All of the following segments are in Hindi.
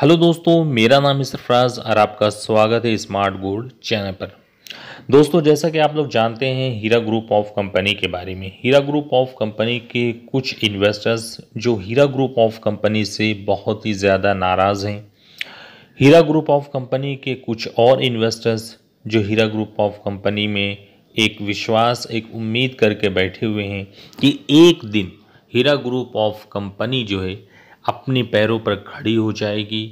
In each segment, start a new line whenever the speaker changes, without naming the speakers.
हेलो दोस्तों मेरा नाम सरफराज और आपका स्वागत है स्मार्ट गोल्ड चैनल पर दोस्तों जैसा कि आप लोग जानते हैं हीरा ग्रुप ऑफ कंपनी के बारे में हीरा ग्रुप ऑफ कंपनी के कुछ इन्वेस्टर्स जो हीरा ग्रुप ऑफ कंपनी से बहुत ही ज़्यादा नाराज़ हैं हीरा ग्रुप ऑफ कंपनी के कुछ और इन्वेस्टर्स जो हीरा ग्रुप ऑफ कंपनी में एक विश्वास एक उम्मीद करके बैठे हुए हैं कि एक दिन हीरा ग्रुप ऑफ कंपनी जो है अपने पैरों पर खड़ी हो जाएगी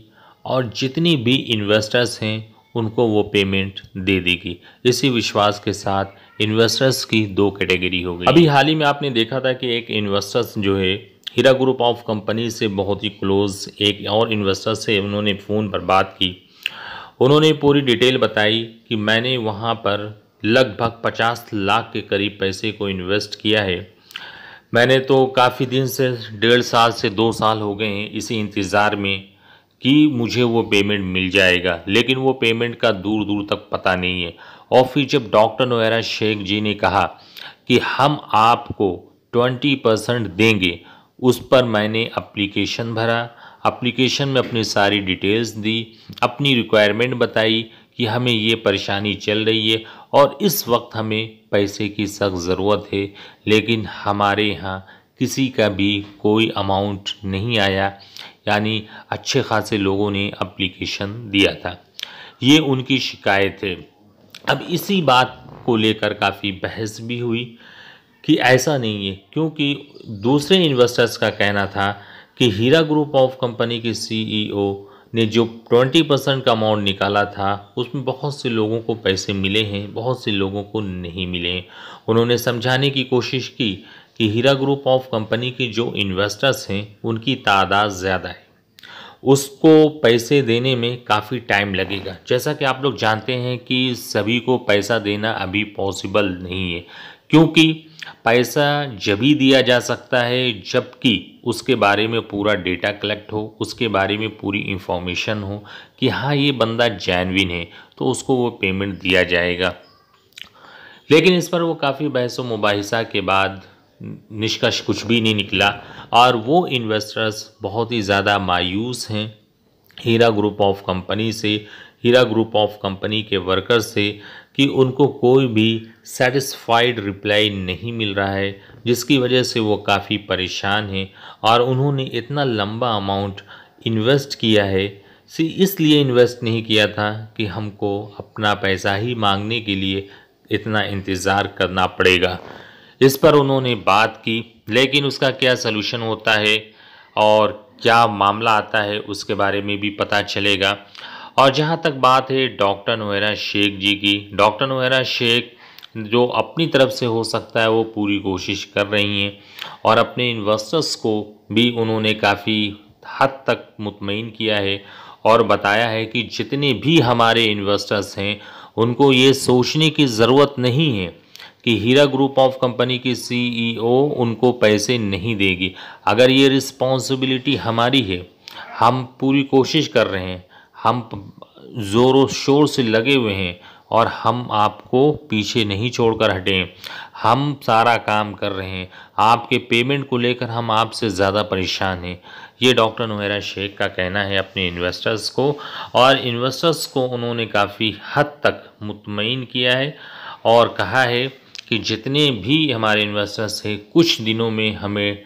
और जितनी भी इन्वेस्टर्स हैं उनको वो पेमेंट दे देगी इसी विश्वास के साथ इन्वेस्टर्स की दो कैटेगरी हो गई अभी हाल ही में आपने देखा था कि एक इन्वेस्टर्स जो है हीरा ग्रुप ऑफ कंपनी से बहुत ही क्लोज एक और इन्वेस्टर से उन्होंने फ़ोन पर बात की उन्होंने पूरी डिटेल बताई कि मैंने वहाँ पर लगभग 50 लाख के करीब पैसे को इन्वेस्ट किया है मैंने तो काफ़ी दिन से डेढ़ साल से दो साल हो गए हैं इसी इंतज़ार में कि मुझे वो पेमेंट मिल जाएगा लेकिन वो पेमेंट का दूर दूर तक पता नहीं है और फिर जब डॉक्टर नोरा शेख जी ने कहा कि हम आपको ट्वेंटी परसेंट देंगे उस पर मैंने अप्लीकेशन भरा अप्लीकेशन में अपनी सारी डिटेल्स दी अपनी रिक्वायरमेंट बताई कि हमें ये परेशानी चल रही है और इस वक्त हमें पैसे की सख्त ज़रूरत है लेकिन हमारे यहाँ किसी का भी कोई अमाउंट नहीं आया यानी अच्छे खासे लोगों ने अप्लीकेशन दिया था ये उनकी शिकायत है अब इसी बात को लेकर काफ़ी बहस भी हुई कि ऐसा नहीं है क्योंकि दूसरे इन्वेस्टर्स का कहना था कि हीरा ग्रुप ऑफ कंपनी के सीईओ ने जो ट्वेंटी परसेंट का अमाउंट निकाला था उसमें बहुत से लोगों को पैसे मिले हैं बहुत से लोगों को नहीं मिले हैं उन्होंने समझाने की कोशिश की कि हीरा ग्रुप ऑफ कंपनी के जो इन्वेस्टर्स हैं उनकी तादाद ज़्यादा है उसको पैसे देने में काफ़ी टाइम लगेगा जैसा कि आप लोग जानते हैं कि सभी को पैसा देना अभी पॉसिबल नहीं है क्योंकि पैसा जब ही दिया जा सकता है जबकि उसके बारे में पूरा डेटा कलेक्ट हो उसके बारे में पूरी इंफॉर्मेशन हो कि हाँ ये बंदा जैनविन है तो उसको वो पेमेंट दिया जाएगा लेकिन इस पर वो काफ़ी बहस व मुबासा के बाद निष्कर्ष कुछ भी नहीं निकला और वो इन्वेस्टर्स बहुत ही ज़्यादा मायूस हैं हीरा ग्रुप ऑफ कंपनी से हीरा ग्रुप ऑफ कंपनी के वर्कर्स से कि उनको कोई भी सेटिस्फाइड रिप्लाई नहीं मिल रहा है जिसकी वजह से वो काफ़ी परेशान हैं और उन्होंने इतना लंबा अमाउंट इन्वेस्ट किया है सी इसलिए इन्वेस्ट नहीं किया था कि हमको अपना पैसा ही मांगने के लिए इतना इंतज़ार करना पड़ेगा इस पर उन्होंने बात की लेकिन उसका क्या सलूशन होता है और क्या मामला आता है उसके बारे में भी पता चलेगा और जहाँ तक बात है डॉक्टर नोएरा शेख जी की डॉक्टर नोएरा शेख जो अपनी तरफ से हो सकता है वो पूरी कोशिश कर रही हैं और अपने इन्वेस्टर्स को भी उन्होंने काफ़ी हद तक मुतमिन किया है और बताया है कि जितने भी हमारे इन्वेस्टर्स हैं उनको ये सोचने की ज़रूरत नहीं है कि हीरा ग्रुप ऑफ कंपनी की सीईओ e उनको पैसे नहीं देगी अगर ये रिस्पॉन्सिबिलिटी हमारी है हम पूरी कोशिश कर रहे हैं हम ज़ोरों शोर से लगे हुए हैं और हम आपको पीछे नहीं छोड़कर हटें हम सारा काम कर रहे हैं आपके पेमेंट को लेकर हम आपसे ज़्यादा परेशान हैं ये डॉक्टर नुमेरा शेख का कहना है अपने इन्वेस्टर्स को और इन्वेस्टर्स को उन्होंने काफ़ी हद तक मुतमिन किया है और कहा है कि जितने भी हमारे इन्वेस्टर्स हैं कुछ दिनों में हमें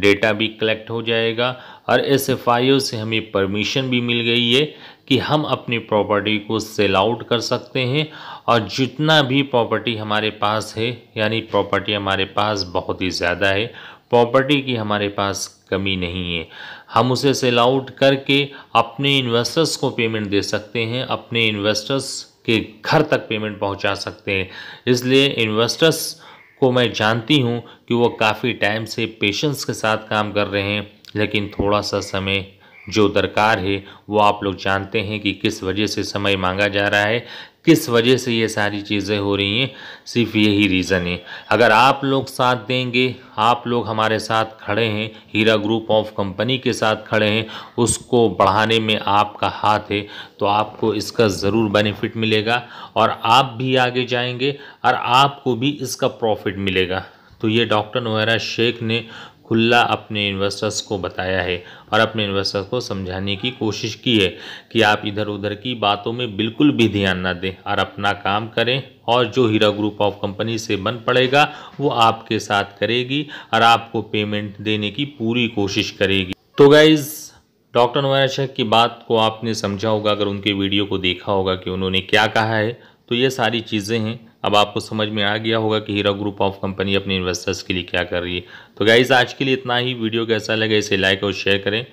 डेटा भी कलेक्ट हो जाएगा और एस एफ आई ओ से हमें परमिशन भी मिल गई है कि हम अपनी प्रॉपर्टी को सेल आउट कर सकते हैं और जितना भी प्रॉपर्टी हमारे पास है यानी प्रॉपर्टी हमारे पास बहुत ही ज़्यादा है प्रॉपर्टी की हमारे पास कमी नहीं है हम उसे सेल आउट करके अपने इन्वेस्टर्स को पेमेंट दे सकते हैं अपने इन्वेस्टर्स के घर तक पेमेंट पहुंचा सकते हैं इसलिए इन्वेस्टर्स को मैं जानती हूं कि वो काफ़ी टाइम से पेशेंस के साथ काम कर रहे हैं लेकिन थोड़ा सा समय जो दरकार है वो आप लोग जानते हैं कि किस वजह से समय मांगा जा रहा है किस वजह से ये सारी चीज़ें हो रही हैं सिर्फ यही रीज़न है अगर आप लोग साथ देंगे आप लोग हमारे साथ खड़े हैं हीरा ग्रुप ऑफ कंपनी के साथ खड़े हैं उसको बढ़ाने में आपका हाथ है तो आपको इसका ज़रूर बेनिफिट मिलेगा और आप भी आगे जाएंगे और आपको भी इसका प्रॉफिट मिलेगा तो ये डॉक्टर नोहरा शेख ने खुला अपने इन्वेस्टर्स को बताया है और अपने इन्वेस्टर्स को समझाने की कोशिश की है कि आप इधर उधर की बातों में बिल्कुल भी ध्यान ना दें और अपना काम करें और जो हीरा ग्रुप ऑफ कंपनी से बन पड़ेगा वो आपके साथ करेगी और आपको पेमेंट देने की पूरी कोशिश करेगी तो गाइज़ डॉक्टर नवाज शेख की बात को आपने समझा होगा अगर उनके वीडियो को देखा होगा कि उन्होंने क्या कहा है तो ये सारी चीज़ें हैं अब आपको समझ में आ गया होगा कि हीरा ग्रुप ऑफ कंपनी अपने इन्वेस्टर्स के लिए क्या कर रही है तो गाइज़ आज के लिए इतना ही वीडियो कैसा लगे इसे लाइक और शेयर करें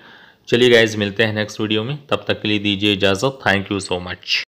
चलिए गाइज़ मिलते हैं नेक्स्ट वीडियो में तब तक के लिए दीजिए इजाज़त थैंक यू सो मच